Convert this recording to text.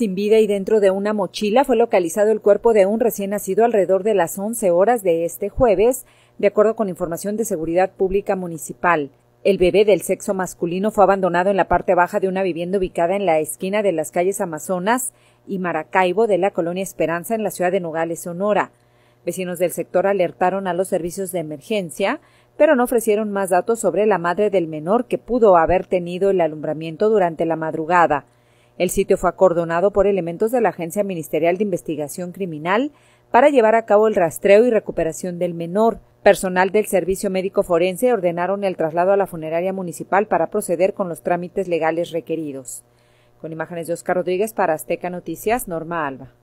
Sin vida y dentro de una mochila fue localizado el cuerpo de un recién nacido alrededor de las 11 horas de este jueves, de acuerdo con información de Seguridad Pública Municipal. El bebé del sexo masculino fue abandonado en la parte baja de una vivienda ubicada en la esquina de las calles Amazonas y Maracaibo de la colonia Esperanza en la ciudad de Nogales, Sonora. Vecinos del sector alertaron a los servicios de emergencia, pero no ofrecieron más datos sobre la madre del menor que pudo haber tenido el alumbramiento durante la madrugada. El sitio fue acordonado por elementos de la Agencia Ministerial de Investigación Criminal para llevar a cabo el rastreo y recuperación del menor. Personal del Servicio Médico Forense ordenaron el traslado a la funeraria municipal para proceder con los trámites legales requeridos. Con imágenes de Oscar Rodríguez para Azteca Noticias, Norma Alba.